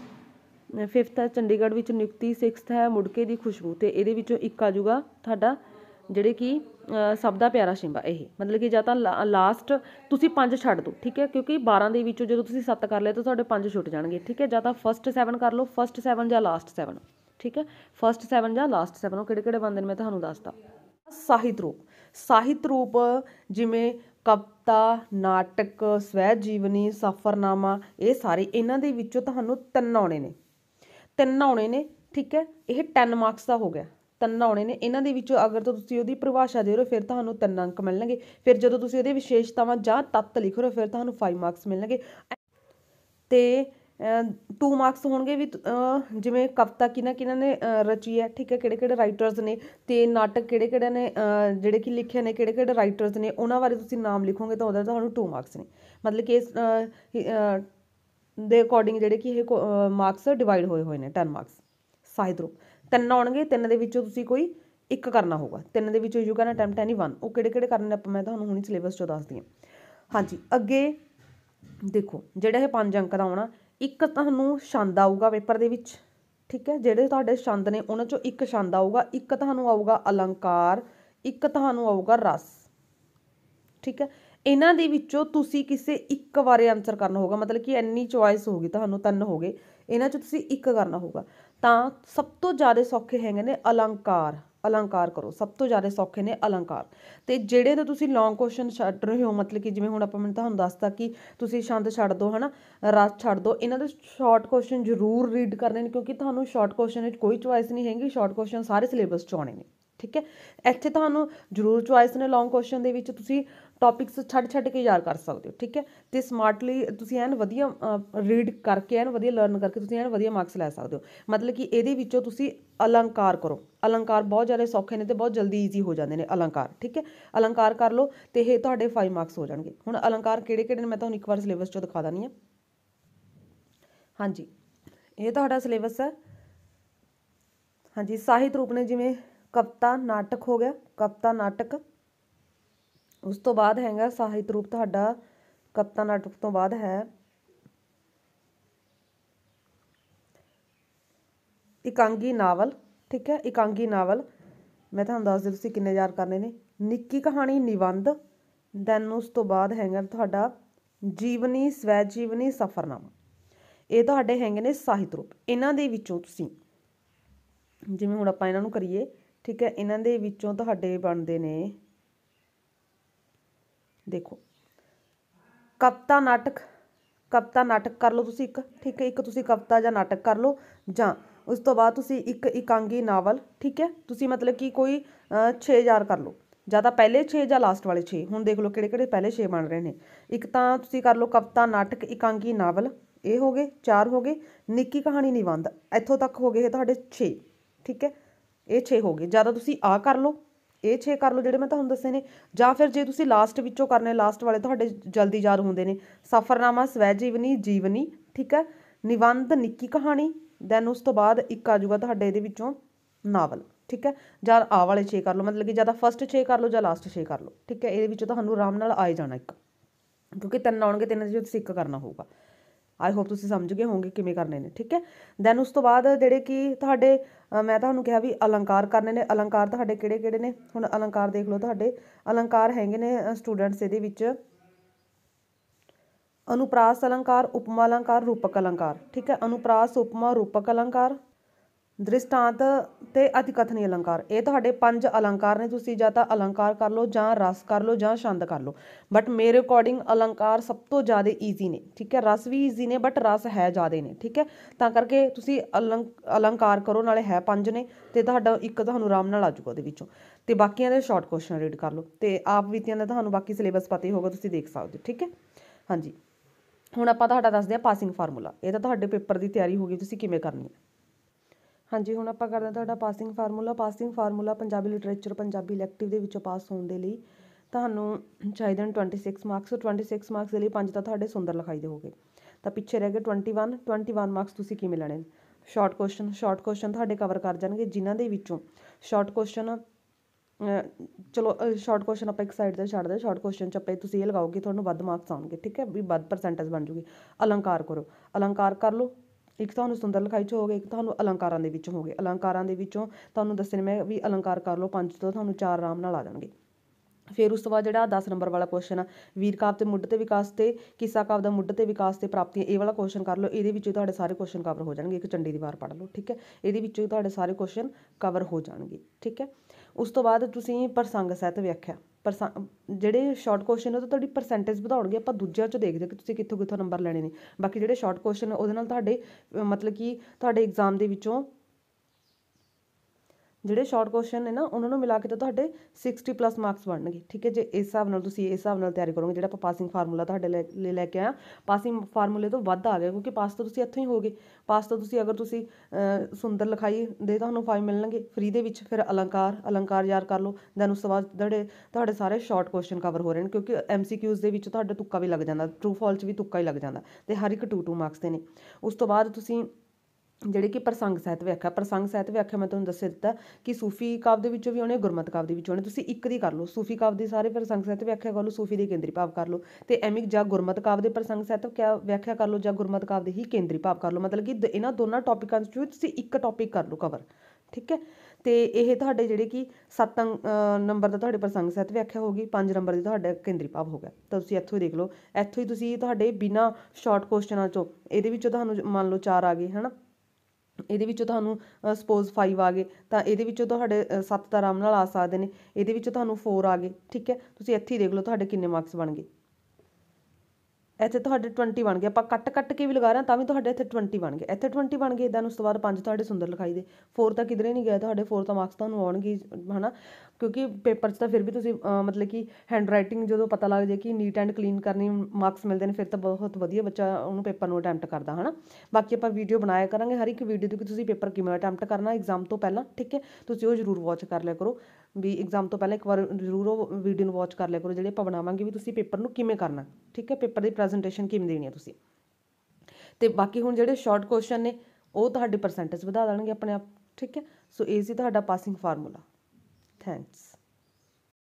ਫਿਫਥ ਹੈ ਚੰਡੀਗੜ੍ਹ ਵਿੱਚ ਨਿਯੁਕਤੀ ਸਿਕਸਥ ਹੈ ਮੁੜਕੇ ਦੀ ਖੁਸ਼ਬੂ ਤੇ ਇਹਦੇ ਵਿੱਚੋਂ ਇੱਕ ਆ ਜਾਊਗਾ ਤੁਹਾਡਾ ਜਿਹੜੇ ਕਿ ਸਭ ਦਾ ਪਿਆਰਾ ਸ਼ਿੰਬਾ ਇਹ ਮਤਲਬ ਕਿ ਜਾਂ ਤਾਂ ਲਾਸਟ ਤੁਸੀਂ ਪੰਜ ਛੱਡ ਦਿਓ ਠੀਕ ਹੈ ਕਿਉਂਕਿ 12 ਦੇ ਵਿੱਚੋਂ ਜਦੋਂ ਤੁਸੀਂ 7 ਕਰ ਲਿਆ ਤਾਂ ਤੁਹਾਡੇ ਪੰਜ ਛੁੱਟ ਜਾਣਗੇ ਠੀਕ ਹੈ ਜਾਂ ਤਾਂ ਫਸਟ 7 ਕਰ ਲਓ ਫਸਟ 7 ਜਾਂ ਲਾਸਟ 7 ਠੀਕ ਹੈ ਫਸਟ 7 ਜਾਂ ਲਾਸਟ 7 ਉਹ ਕਿਹੜੇ ਕਿਹੜੇ ਬੰਦੇ ਨੇ ਮੈਂ ਤੁਹਾਨੂੰ ਦੱਸਦਾ ਸਾਹਿਤ ਰੂਪ ਸਾਹਿਤ ਰੂਪ ਜਿਵੇਂ ਕਵਤਾ ਨਾਟਕ ਸਵੈ ਜੀਵਨੀ ਸਫਰਨਾਮਾ ਇਹ ਸਾਰੇ ਇਹਨਾਂ ਦੇ ਵਿੱਚੋਂ ਤੁਹਾਨੂੰ ਤਿੰਨ ਆਉਣੇ ਨੇ ਤਿੰਨ ਆਉਣੇ ਨੇ ਠੀਕ ਹੈ ਇਹ 10 ਮਾਰਕਸ ਦਾ ਹੋ ਗਿਆ ਤਿੰਨ ਆਉਣੇ ਨੇ ਇਹਨਾਂ ਦੇ ਵਿੱਚੋਂ ਅਗਰ ਤੁਸੀਂ ਉਹਦੀ ਪਰਿਭਾਸ਼ਾ ਦੇ ਰਹੇ ਫਿਰ ਤੁਹਾਨੂੰ ਤਿੰਨ ਅੰਕ ਮਿਲਣਗੇ ਫਿਰ ਜਦੋਂ ਤੁਸੀਂ ਉਹਦੇ ਵਿਸ਼ੇਸ਼ਤਾਵਾਂ ਜਾਂ ਤੱਤ ਲਿਖ ਰਹੇ ਫਿਰ ਤੁਹਾਨੂੰ 5 ਮਾਰਕਸ ਮਿਲਣਗੇ ਤੇ 2 ਮਾਰਕਸ ਹੋਣਗੇ ਵੀ ਜਿਵੇਂ ਕਵਿਤਾ ਕਿਨਾਂ ਕਿਨਾਂ ਨੇ ਰਚੀ ਹੈ ਠੀਕ ਹੈ ਕਿਹੜੇ ਕਿਹੜੇ ਰਾਈਟਰਸ ਨੇ ਤੇ ਨਾਟਕ ਕਿਹੜੇ ਕਿਹੜੇ ਨੇ ਜਿਹੜੇ ਕਿ ਲਿਖਿਆ ਨੇ ਕਿਹੜੇ ਕਿਹੜੇ ਰਾਈਟਰਸ ਨੇ ਉਹਨਾਂ ਬਾਰੇ ਤੁਸੀਂ ਨਾਮ ਲਿਖੋਗੇ ਤਾਂ ਉਹਦਾ ਤੁਹਾਨੂੰ 2 ਮਾਰਕਸ ਨੇ ਮਤਲਬ ਕਿ ਦੇ ਅਕੋਰਡਿੰਗ ਜਿਹੜੇ ਕਿ ਇਹ ਮਾਰਕਸ ਡਿਵਾਈਡ ਹੋਏ ਹੋਏ ਨੇ 10 ਮਾਰਕਸ ਸਾਹਿਤ ਰੂਪ ਤਿੰਨ ਆਉਣਗੇ ਤਿੰਨ ਦੇ ਵਿੱਚੋਂ ਤੁਸੀਂ ਕੋਈ ਇੱਕ ਕਰਨਾ ਹੋਗਾ ਤਿੰਨ ਦੇ ਵਿੱਚੋਂ you can attempt any one ਉਹ ਕਿਹੜੇ ਕਿਹੜੇ ਕਰਨੇ ਆਪਾਂ ਮੈਂ ਤੁਹਾਨੂੰ ਹੁਣੀ ਸਿਲੇਬਸ ਚੋਂ ਦੱਸਦੀ ਹਾਂ ਹਾਂਜੀ ਅੱਗੇ ਦੇਖੋ ਜਿਹੜਾ ਇਹ ਪੰਜ ਅੰਕ ਦਾ ਆਉਣਾ ਇੱਕ ਤੁਹਾਨੂੰ ਛੰਦ ਆਊਗਾ ਪੇਪਰ ਦੇ ਵਿੱਚ ਠੀਕ ਹੈ ਜਿਹੜੇ ਤੁਹਾਡੇ ਛੰਦ ਨੇ ਉਹਨਾਂ ਚੋਂ ਇੱਕ ਛੰਦ ਆਊਗਾ ਇੱਕ ਤੁਹਾਨੂੰ ਆਊਗਾ ਅਲੰਕਾਰ ਇੱਕ ਤੁਹਾਨੂੰ ਆਊਗਾ ਰਸ ਠੀਕ ਹੈ ਇਹਨਾਂ ਦੇ ਵਿੱਚੋਂ ਤੁਸੀਂ ਕਿਸੇ ਇੱਕ ਬਾਰੇ ਆਨਸਰ ਕਰਨਾ ਹੋਗਾ ਮਤਲਬ ਕਿ ਇੰਨੀ ਚੁਆਇਸ ਹੋਗੀ ਤੁਹਾਨੂੰ ਤਿੰਨ ਹੋਗੇ ਇਹਨਾਂ 'ਚ ਤੁਸੀਂ ਇੱਕ ਕਰਨਾ ਹੋਗਾ ਤਾਂ ਸਭ ਤੋਂ ਜ਼ਿਆਦਾ ਸੌਖੇ ਹੈਗੇ ਨੇ ਅਲੰਕਾਰ ਅਲੰਕਾਰ ਕਰੋ ਸਭ ਤੋਂ ਜ਼ਿਆਦਾ ਸੌਖੇ ਨੇ ਅਲੰਕਾਰ ਤੇ ਜਿਹੜੇ ਤਾਂ ਤੁਸੀਂ ਲੌਂਗ ਕੁਐਸਚਨ ਛੱਡ ਰਹੇ ਹੋ ਮਤਲਬ ਕਿ ਜਿਵੇਂ ਹੁਣ ਆਪਾਂ ਮੈਨੂੰ ਤੁਹਾਨੂੰ ਦੱਸਤਾ ਕਿ ਤੁਸੀਂ ਛੰਦ ਛੱਡ ਦਿਓ ਹਨਾ ਰਸ ਛੱਡ ਦਿਓ ਇਹਨਾਂ ਦੇ ਸ਼ਾਰਟ ਕੁਐਸਚਨ ਜ਼ਰੂਰ ਰੀਡ ਕਰਨੇ ਨੇ ਕਿਉਂਕਿ ਤੁਹਾਨੂੰ ਸ਼ਾਰਟ ਕੁਐਸਚਨ ਵਿੱਚ ਕੋਈ ਚੁਆਇਸ ਨਹੀਂ ਹੈਗੀ ਸ਼ਾਰਟ ਕੁਐਸਚਨ ਸਾਰੇ ਸਿਲੇਬਸ 'ਚ ਆਉਣੇ ਨੇ ਠੀਕ ਹੈ ਇੱਥੇ ਤੁਹਾਨੂੰ ਜ਼ਰੂਰ ਚੁਆਇਸ ਨੇ ਲੌਂਗ ਕੁਐਸਚਨ ਦੇ ਵਿੱਚ ਤੁਸੀਂ ਟੌਪਿਕਸ ਛੱਡ ਛੱਡ ਕੇ ਯਾਰ ਕਰ ਸਕਦੇ ਹੋ ਠੀਕ ਹੈ ਤੇ ਸਮਾਰਟਲੀ ਤੁਸੀਂ ਐਨ ਵਧੀਆ ਰੀਡ ਕਰਕੇ ਐਨ ਵਧੀਆ ਲਰਨ ਕਰਕੇ ਤੁਸੀਂ ਐਨ ਵਧੀਆ ਮਾਰਕਸ ਲੈ ਸਕਦੇ ਹੋ ਮਤਲਬ ਕਿ ਇਹਦੇ ਵਿੱਚੋਂ ਤੁਸੀਂ ਅਲੰਕਾਰ ਕਰੋ ਅਲੰਕਾਰ ਬਹੁਤ ਜ਼ਿਆਦਾ ਸੌਖੇ ਨੇ ਤੇ ਬਹੁਤ ਜਲਦੀ ਈਜ਼ੀ ਹੋ ਜਾਂਦੇ ਨੇ ਅਲੰਕਾਰ ਠੀਕ ਹੈ ਅਲੰਕਾਰ ਕਰ ਲਓ ਤੇ ਇਹ ਤੁਹਾਡੇ 5 ਮਾਰਕਸ ਹੋ ਜਾਣਗੇ ਹੁਣ ਅਲੰਕਾਰ ਕਿਹੜੇ ਕਿਹੜੇ ਨੇ ਮੈਂ ਤੁਹਾਨੂੰ ਇੱਕ ਵਾਰ ਸਿਲੇਬਸ ਚੋਂ ਦਿਖਾ ਦਾਨੀ ਆ ਹਾਂਜੀ ਇਹ ਤੁਹਾਡਾ ਸਿਲੇਬਸ ਹੈ ਹਾਂਜੀ ਸਾਹਿਤ ਰੂਪ ਨੇ ਜਿਵੇਂ ਕਵਤਾ ਨਾਟਕ ਹੋ ਗਿਆ ਕਵਤਾ ਨਾਟਕ ਉਸ ਤੋਂ ਬਾਅਦ ਹੈਗਾ ਸਾਹਿਤ ਰੂਪ ਤੁਹਾਡਾ ਕਵਤਾ ਨਾਟਕ ਤੋਂ ਬਾਅਦ ਹੈ ਇਕਾਂਗੀ ਨਾਵਲ ਠੀਕ ਹੈ ਇਕਾਂਗੀ ਨਾਵਲ ਮੈਂ ਤੁਹਾਨੂੰ ਦੱਸ ਦਿੰਦੀ ਤੁਸੀਂ ਕਿੰਨੇ ਯਾਰ ਕਰਨੇ ਨੇ ਨਿੱਕੀ ਕਹਾਣੀ ਨਿਬੰਧ ਦੈਨ ਉਸ ਤੋਂ ਬਾਅਦ ਹੈਗਾ ਤੁਹਾਡਾ ਜੀਵਨੀ ਸਵੈ ਜੀਵਨੀ ਸਫਰਨਾਮਾ ਇਹ ਤੁਹਾਡੇ ਹੈਗੇ ਨੇ ਸਾਹਿਤ ਰੂਪ ਇਹਨਾਂ ਦੇ ਵਿੱਚੋਂ ਤੁਸੀਂ ਜਿਵੇਂ ਹੁਣ ਆਪਾਂ ਇਹਨਾਂ ਨੂੰ ਕਰੀਏ ਠੀਕ ਹੈ ਇਹਨਾਂ ਦੇ ਵਿੱਚੋਂ ਤੁਹਾਡੇ ਬਣਦੇ ਨੇ ਦੇਖੋ ਕਵਤਾ ਨਾਟਕ ਕਵਤਾ ਨਾਟਕ ਕਰ ਲਓ ਤੁਸੀਂ ਇੱਕ ਠੀਕ ਹੈ ਇੱਕ ਤੁਸੀਂ ਕਵਤਾ ਜਾਂ ਨਾਟਕ ਕਰ ਲਓ ਜਾਂ ਉਸ ਤੋਂ ਬਾਅਦ ਤੁਸੀਂ ਇੱਕ ਇਕਾਂਗੀ ਨਾਵਲ ਠੀਕ ਹੈ ਤੁਸੀਂ ਮਤਲਬ ਕਿ ਕੋਈ 6000 ਕਰ ਲਓ ਜਿਆਦਾ ਪਹਿਲੇ 6 ਜਾਂ ਲਾਸਟ ਵਾਲੇ 6 ਹੁਣ ਦੇਖ ਲਓ ਕਿਹੜੇ ਕਿਹੜੇ ਪਹਿਲੇ 6 ਬਣ ਰਹੇ ਨੇ ਇੱਕ ਤਾਂ ਤੁਸੀਂ ਕਰ ਲਓ ਕਵਤਾ ਨਾਟਕ ਇਕਾਂਗੀ ਨਾਵਲ ਇਹ ਹੋ ਗਏ ਚਾਰ ਹੋ ਗਏ ਨਿੱਕੀ ਕਹਾਣੀ ਨਿਬੰਧ ਇੱਥੋਂ ਤੱਕ ਹੋ ਗਏ ਤੁਹਾਡੇ 6 ਠੀਕ ਹੈ ਇਹ 6 ਹੋ ਗਏ ਜਾਂ ਤੁਸੀਂ ਆ ਕਰ ਲਓ ਇਹ 6 ਕਰ ਲਓ ਜਿਹੜੇ ਮੈਂ ਤੁਹਾਨੂੰ ਦੱਸੇ ਨੇ ਜਾਂ ਫਿਰ ਜੇ ਤੁਸੀਂ ਲਾਸਟ ਵਿੱਚੋਂ ਕਰਨੇ ਲਾਸਟ ਵਾਲੇ ਤੁਹਾਡੇ ਜਲਦੀ ਯਾਦ ਹੁੰਦੇ ਨੇ ਸਫਰਨਾਮਾ ਸਵੈ ਜੀਵਨੀ ਜੀਵਨੀ ਠੀਕ ਹੈ ਨਿਬੰਧ ਨਿੱਕੀ ਕਹਾਣੀ ਦੈਨ ਉਸ ਤੋਂ ਬਾਅਦ ਇੱਕ ਆ ਜਾਊਗਾ ਤੁਹਾਡੇ ਇਹਦੇ ਵਿੱਚੋਂ ਨਾਵਲ ਠੀਕ ਹੈ ਜਾਂ ਆ ਵਾਲੇ 6 ਕਰ ਲਓ ਮਤਲਬ ਕਿ ਜਾਂ ਤਾਂ ਫਸਟ 6 ਕਰ ਲਓ ਜਾਂ ਲਾਸਟ 6 ਕਰ ਲਓ ਠੀਕ ਹੈ ਇਹਦੇ ਵਿੱਚੋਂ ਤੁਹਾਨੂੰ ਆਰਾਮ ਨਾਲ ਆਏ ਜਾਣਾ ਇੱਕ ਕਿਉਂਕਿ ਤਿੰਨ ਆਉਣਗੇ ਤਿੰਨ ਦੇ ਵਿੱਚੋਂ ਤੁਸੀਂ ਇੱਕ ਕਰਨਾ ਹੋਊਗਾ ਆਈ ਹੋਪ ਤੁਸੀਂ ਸਮਝ ਗਏ ਹੋਵੋਗੇ ਕਿਵੇਂ ਕਰਨੇ ਨੇ ਠੀਕ ਹੈ ਦੈਨ ਉਸ ਤੋਂ ਬਾਅਦ ਜਿਹੜੇ ਕਿ ਤੁਹਾਡੇ ਮੈਂ ਤੁਹਾਨੂੰ ਕਿਹਾ ਵੀ ਅਲੰਕਾਰ ਕਰਨੇ ਨੇ ਅਲੰਕਾਰ ਤੁਹਾਡੇ ਕਿਹੜੇ ਕਿਹੜੇ ਨੇ ਹੁਣ ਅਲੰਕਾਰ ਦੇਖ ਲਓ ਤੁਹਾਡੇ ਅਲੰਕਾਰ ਹੈਗੇ ਨੇ ਸਟੂਡੈਂਟਸ ਇਹਦੇ ਵਿੱਚ ਅਨੁਪ੍ਰਾਸ ਅਲੰਕਾਰ ਉਪਮਾ ਅਲੰਕਾਰ ਰੂਪਕ ਅਲੰਕਾਰ ਠੀਕ ਹੈ ਅਨੁਪ੍ਰਾਸ ਉਪਮਾ ਰੂਪਕ ਅਲੰਕਾਰ ਦ੍ਰਿਸ਼ਟਾਂਤ ਤੇ ਅਤਿਕਥਨੀ ਅਲੰਕਾਰ ਇਹ ਤੁਹਾਡੇ ਪੰਜ ਅਲੰਕਾਰ ਨੇ ਤੁਸੀਂ ਜਾਂ ਤਾਂ ਅਲੰਕਾਰ ਕਰ ਲਓ ਜਾਂ ਰਸ ਕਰ ਲਓ ਜਾਂ ਛੰਦ ਕਰ ਲਓ ਬਟ ਮੇਰੇ ਅਕੋਰਡਿੰਗ ਅਲੰਕਾਰ ਸਭ ਤੋਂ ਜ਼ਿਆਦਾ ਈਜ਼ੀ ਨੇ ਠੀਕ ਹੈ ਰਸ ਵੀ ਈਜ਼ੀ ਨੇ ਬਟ ਰਸ ਹੈ ਜ਼ਿਆਦਾ ਨੇ ਠੀਕ ਹੈ ਤਾਂ ਕਰਕੇ ਤੁਸੀਂ ਅਲੰਕਾਰ ਕਰੋ ਨਾਲੇ ਹੈ ਪੰਜ ਨੇ ਤੇ ਤੁਹਾਡਾ ਇੱਕ ਤੁਹਾਨੂੰ ਆਰਾਮ ਨਾਲ ਆ ਜਾਊਗਾ ਉਹਦੇ ਵਿੱਚੋਂ ਤੇ ਬਾਕੀਆਂ ਦੇ ਸ਼ਾਰਟ ਕੁਐਸਚਨ ਰੀਡ ਕਰ ਲਓ ਤੇ ਆਪ ਬੀਤੀਆਂ ਦਾ ਤੁਹਾਨੂੰ ਬਾਕੀ ਸਿਲੇਬਸ ਪਤਾ ਹੀ ਹੋਗਾ ਤੁਸੀਂ ਦੇਖ ਸਕਦੇ ਹੋ ਠੀਕ ਹੈ ਹਾਂਜੀ ਹੁਣ ਆਪਾਂ ਤੁਹਾਡਾ ਦੱਸਦੇ ਆ ਪਾਸਿੰਗ ਫਾਰਮੂਲਾ ਇਹ ਤਾਂ ਤੁਹਾਡੇ ਪੇਪਰ ਦੀ ਤਿਆਰੀ ਹੋ ਗਈ ਤੁਸੀਂ ਕਿਵੇਂ ਕਰਨੀ ਹੈ ਹਾਂਜੀ ਹੁਣ ਆਪਾਂ ਕਰਦੇ ਹਾਂ ਤੁਹਾਡਾ passing formula passing formula Punjabi literature Punjabi elective ਦੇ ਵਿੱਚੋਂ ਪਾਸ ਹੋਣ ਦੇ ਲਈ ਤੁਹਾਨੂੰ ਚਾਹੀਦੇ ਨੇ 26 ਮਾਰਕਸ 26 ਮਾਰਕਸ ਦੇ ਲਈ ਪੰਜ ਤਾਂ ਤੁਹਾਡੇ ਸੁੰਦਰ ਲਿਖਾਈ ਦੇ ਹੋਗੇ ਤਾਂ ਪਿੱਛੇ ਰਹਿ ਗਏ 21 21 ਮਾਰਕਸ ਤੁਸੀਂ ਕਿਵੇਂ ਲੈਣੇ ਸ਼ਾਰਟ ਕੁਐਸਚਨ ਸ਼ਾਰਟ ਕੁਐਸਚਨ ਤੁਹਾਡੇ ਕਵਰ ਕਰ ਜਾਣਗੇ ਜਿਨ੍ਹਾਂ ਦੇ ਵਿੱਚੋਂ ਸ਼ਾਰਟ ਕੁਐਸਚਨ ਚਲੋ ਸ਼ਾਰਟ ਕੁਐਸਚਨ ਆਪਾਂ ਇੱਕ ਸਾਈਡ ਤੇ ਛੱਡ ਦੇ ਸ਼ਾਰਟ ਕੁਐਸਚਨ ਚ ਆਪਾਂ ਤੁਸੀਂ ਇਹ ਲਗਾਓਗੇ ਤੁਹਾਨੂੰ ਵੱਧ ਮਾਰਕਸ ਆਉਣਗੇ ਠੀਕ ਹੈ ਵੀ ਵੱਧ ਪਰਸੈਂਟੇਜ ਬਣ ਜੂਗੀ ਅਲੰਕਾਰ ਕਰੋ ਅਲੰਕਾਰ ਕਰ ਲਓ ਇੱਕ ਤੁਹਾਨੂੰ ਸੁੰਦਰ ਲਿਖਾਈ 'ਚ ਹੋ ਇੱਕ ਤੁਹਾਨੂੰ ਅਲੰਕਾਰਾਂ ਦੇ ਵਿੱਚ ਹੋਗੇ ਅਲੰਕਾਰਾਂ ਦੇ ਵਿੱਚੋਂ ਤੁਹਾਨੂੰ ਦੱਸਣੇ ਮੈਂ ਵੀ ਅਲੰਕਾਰ ਕਰ ਲਓ ਪੰਜ ਤੋਂ ਤੁਹਾਨੂੰ ਚਾਰ ਆਰਾਮ ਨਾਲ ਆ ਜਾਣਗੇ ਫਿਰ ਉਸ ਤੋਂ ਬਾਅਦ ਜਿਹੜਾ 10 ਨੰਬਰ ਵਾਲਾ ਕੁਐਸਚਨ ਆ ਵੀਰ ਕਾਵ ਤੇ ਮੁੱਢ ਤੇ ਵਿਕਾਸ ਤੇ ਕਿੱਸਾ ਕਾਵ ਦਾ ਮੁੱਢ ਤੇ ਵਿਕਾਸ ਤੇ ਪ੍ਰਾਪਤੀਆਂ ਇਹ ਵਾਲਾ ਕੁਐਸਚਨ ਕਰ ਲਓ ਇਹਦੇ ਵਿੱਚੋਂ ਤੁਹਾਡੇ ਸਾਰੇ ਕੁਐਸਚਨ ਕਵਰ ਹੋ ਜਾਣਗੇ ਇੱਕ ਚੰਡੀ ਦੀ ਵਾਰ ਪੜ ਲਓ ਠੀਕ ਹੈ ਇਹਦੇ ਵਿੱਚੋਂ ਤੁਹਾਡੇ ਸਾਰੇ ਕੁਐਸਚਨ ਕਵਰ ਹੋ ਜਾਣਗੇ ਠੀਕ ਹੈ ਉਸ ਤੋਂ ਬਾਅਦ ਤੁਸੀਂ ਪ੍ਰਸੰਗ ਸਹਿਤ ਵਿਆਖਿਆ ਪਰਸਾ ਜਿਹੜੇ ਸ਼ਾਰਟ ਕੁਐਸਚਨ ਉਹ ਤਾਂ ਤੁਹਾਡੀ ਪਰਸੈਂਟੇਜ ਵਧਾਉਣਗੇ ਆਪਾਂ ਦੂਜਿਆਂ 'ਚ ਦੇਖਦੇ ਕਿ ਤੁਸੀਂ ਕਿੱਥੋਂ ਕਿੱਥੋਂ ਨੰਬਰ ਲੈਣੇ ਨੇ ਬਾਕੀ ਜਿਹੜੇ ਸ਼ਾਰਟ ਕੁਐਸਚਨ ਉਹਦੇ ਨਾਲ ਤੁਹਾਡੇ ਮਤਲਬ ਕਿ ਤੁਹਾਡੇ ਐਗਜ਼ਾਮ ਦੇ ਵਿੱਚੋਂ ਜਿਹੜੇ ਸ਼ਾਰਟ ਕੁਐਸਚਨ ਨੇ ਨਾ ਉਹਨਾਂ ਨੂੰ ਮਿਲਾ ਕੇ ਤਾਂ ਤੁਹਾਡੇ 60 ਪਲੱਸ ਮਾਰਕਸ ਬਣਨਗੇ ਠੀਕ ਹੈ ਜੇ ਇਸ ਹਿਸਾਬ ਨਾਲ ਤੁਸੀਂ ਇਸ ਹਿਸਾਬ ਨਾਲ ਤਿਆਰੀ ਕਰੋਗੇ ਜਿਹੜਾ ਆਪਾਂ ਪਾਸਿੰਗ ਫਾਰਮੂਲਾ ਤੁਹਾਡੇ ਲਈ ਲੈ ਕੇ ਆਇਆ ਪਾਸਿੰਗ ਫਾਰਮੂਲੇ ਤੋਂ ਵੱਧ ਆ ਗਿਆ ਕਿਉਂਕਿ ਪਾਸ ਤਾਂ ਤੁਸੀਂ ਇੱਥੋਂ ਹੀ ਹੋਗੇ ਪਾਸ ਤਾਂ ਤੁਸੀਂ ਅਗਰ ਤੁਸੀਂ ਸੁੰਦਰ ਲਿਖਾਈ ਦੇ ਤੁਹਾਨੂੰ 5 ਮਿਲਣਗੇ ਫ੍ਰੀ ਦੇ ਵਿੱਚ ਫਿਰ ਅਲੰਕਾਰ ਅਲੰਕਾਰ ਯਾਰ ਕਰ ਲਓ ਦੈਨ ਉਸ ਤੋਂ ਬਾਅਦ ਜਿਹੜੇ ਤੁਹਾਡੇ ਸਾਰੇ ਸ਼ਾਰਟ ਕੁਐਸਚਨ ਕਵਰ ਹੋ ਰਹੇ ਨੇ ਕਿਉਂਕਿ ਐਮਸੀਕਿਊਜ਼ ਦੇ ਵਿੱਚ ਤੁਹਾਡਾ ਤੁੱਕਾ ਵੀ ਲੱਗ ਜਾਂਦਾ ਟਰੂ ਫਾਲਸ ਵੀ ਤੁੱਕਾ ਹੀ ਲੱਗ ਜਾਂਦਾ ਤੇ ਹਰ ਇੱਕ 2 2 ਮਾਰਕਸ ਦੇ ਨੇ ਉਸ ਤੋਂ ਬਾਅਦ ਤੁਸੀਂ ਜਿਹੜੇ ਕਿ ਪ੍ਰਸੰਗ ਸਾਹਿਤ ਵਿਆਖਿਆ ਪ੍ਰਸੰਗ ਸਾਹਿਤ ਵਿਆਖਿਆ ਮੈਂ ਤੁਹਾਨੂੰ ਦੱਸ ਦਿੱਤਾ ਕਿ ਸੂਫੀ ਕਾਵ ਦੇ ਵਿੱਚੋਂ ਵੀ ਆਉਣੇ ਗੁਰਮਤ ਕਾਵ ਦੇ ਵਿੱਚੋਂ ਆਉਣੇ ਤੁਸੀਂ ਇੱਕ ਦੀ ਕਰ ਲਓ ਸੂਫੀ ਕਾਵ ਦੀ ਸਾਰੇ ਪ੍ਰਸੰਗ ਸਾਹਿਤ ਵਿਆਖਿਆ ਕਰ ਲਓ ਸੂਫੀ ਦੇ ਕੇਂਦਰੀ ਭਾਵ ਕਰ ਲਓ ਤੇ ਐਮਿਕ ਜਾਂ ਗੁਰਮਤ ਕਾਵ ਦੇ ਪ੍ਰਸੰਗ ਸਾਹਿਤ ਕਿਆ ਵਿਆਖਿਆ ਕਰ ਲਓ ਜਾਂ ਗੁਰਮਤ ਕਾਵ ਦੇ ਹੀ ਕੇਂਦਰੀ ਭਾਵ ਕਰ ਲਓ ਮਤਲਬ ਕਿ ਇਹਨਾਂ ਦੋਨਾਂ ਟੌਪਿਕਾਂ ਚੋਂ ਤੁਸੀਂ ਇੱਕ ਟੌਪਿਕ ਕਰ ਲਓ ਕਵਰ ਠੀਕ ਹੈ ਤੇ ਇਹ ਤੁਹਾਡੇ ਜਿਹੜੇ ਕਿ 7 ਨੰਬਰ ਦਾ ਤੁਹਾਡੇ ਪ੍ਰਸੰਗ ਸਹਿਤ ਵਿਆਖਿਆ ਹੋਗੀ 5 ਨੰਬਰ ਦੀ ਤੁਹਾਡਾ ਕੇਂਦਰੀ ਭਾਵ ਹੋ ਗਿਆ ਤਾਂ ਤੁਸੀਂ ਇੱਥੋਂ ਹੀ ਦੇਖ ਲਓ ਇੱਥੋਂ ਹੀ ਤੁਸੀਂ ਤੁਹਾਡੇ ਬਿਨਾ ਸ਼ਾਰਟ ਕੁਐਸਚਨਾਂ ਚੋਂ ਇਹਦੇ ਵਿੱਚੋਂ ਤੁਹਾਨੂੰ ਮੰਨ ਲਓ ਚਾਰ ਆ ਗਏ ਹਨਾ ਇਹਦੇ ਵਿੱਚੋਂ ਤੁਹਾਨੂੰ ਸਪੋਜ਼ 5 ਆ ਗਏ ਤਾਂ ਇਹਦੇ ਵਿੱਚੋਂ ਤੁਹਾਡੇ 7 ਤਾਂ ਆਰਾਮ ਨਾਲ ਆ ਸਕਦੇ ਨੇ ਇਹਦੇ ਵਿੱਚੋਂ ਤੁਹਾਨੂੰ 4 ਆ ਗਏ ਠੀਕ ਹੈ ਤੁਸੀਂ ਇੱਥੇ ਹੀ ਦੇਖ ਲਓ ਤੁਹਾਡੇ ਕਿੰਨੇ ਮਾਰਕਸ ਬਣ ਗਏ ਇੱਥੇ ਤੁਹਾਡੇ 20 ਬਣ ਗਏ ਆਪਾਂ ਕੱਟ ਕੱਟ ਕੇ ਵੀ ਲਗਾ ਰਹੇ ਤਾਂ ਵੀ ਤੁਹਾਡੇ ਇੱਥੇ 20 ਬਣ ਗਏ ਇੱਥੇ 20 ਬਣ ਗਏ ਇਦਾਂ ਉਸ ਤੋਂ ਬਾਅਦ ਪੰਜ ਤੁਹਾਡੇ ਸੁੰਦਰ ਲਿਖਾਈ ਦੇ 4 ਤਾਂ ਕਿਧਰੇ ਨਹੀਂ ਗਏ ਤੁਹਾਡੇ 4 ਤਾਂ ਮਾਰਕਸ ਤੁਹਾਨੂੰ ਆਉਣਗੇ ਹਨਾ ਕਿਉਂਕਿ ਪੇਪਰ 'ਚ ਤਾਂ ਫਿਰ ਵੀ ਤੁਸੀਂ ਮਤਲਬ ਕਿ ਹੈਂਡ ਰਾਈਟਿੰਗ ਜਦੋਂ ਪਤਾ ਲੱਗ ਜਾਏ ਕਿ ਨੀਟ ਐਂਡ ਕਲੀਨ ਕਰਨੀ ਮਾਰਕਸ ਮਿਲਦੇ ਨੇ ਫਿਰ ਤਾਂ ਬਹੁਤ ਵਧੀਆ ਬੱਚਾ ਉਹਨੂੰ ਪੇਪਰ ਨੂੰ ਅਟੈਂਪਟ ਕਰਦਾ ਹਨਾ ਬਾਕੀ ਆਪਾਂ ਵੀਡੀਓ ਬਣਾਇਆ ਕਰਾਂਗੇ ਹਰ ਇੱਕ ਵੀਡੀਓ ਦੇ ਕਿ ਤੁਸੀਂ ਪੇਪਰ ਕਿਵੇਂ ਅਟੈਂਪਟ ਕਰਨਾ ਐਗਜ਼ਾਮ ਤੋਂ ਪਹਿਲਾਂ ਠੀਕ ਹੈ ਤੁਸੀਂ ਉਹ ਜ਼ਰੂਰ ਵਾਚ ਕਰ ਲਿਆ ਕਰੋ ਵੀ ਐਗਜ਼ਾਮ ਤੋਂ ਪਹਿਲਾਂ ਇੱਕ ਵਾਰ ਜ਼ਰੂਰ ਉਹ ਵੀਡੀਓ ਨੂੰ ਵਾਚ ਕਰ ਲਿਆ ਕਰੋ ਜਿਹੜੇ ਆਪਾਂ ਬਣਾਵਾਂਗੇ ਵੀ ਤੁਸੀਂ ਪੇਪਰ ਨੂੰ ਕਿਵੇਂ ਕਰਨਾ ਠੀਕ ਹੈ ਪੇਪਰ ਦੀ ਪ੍ਰੈਜੈਂਟੇਸ਼ਨ ਕਿਵੇਂ ਦੇਣੀ ਹੈ ਤੁਸੀਂ ਤੇ ਬਾਕੀ ਹੁਣ ਜਿਹੜੇ ਸ਼ਾਰਟ ਕੁਐਸਚਨ ਨੇ ਉਹ ਤੁਹਾਡੇ ਪਰਸੈਂਟੇਜ ਵਧਾ ਦੇਣਗੇ ਆਪਣੇ ਆਪ ਠੀਕ ਹੈ ਸੋ ਇਹ ਸੀ ਤੁਹਾਡਾ ਪਾਸਿੰਗ ਫਾਰਮੂਲਾ ਥੈਂਕਸ